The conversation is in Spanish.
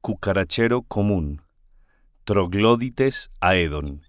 cucarachero común, Troglodites aedon.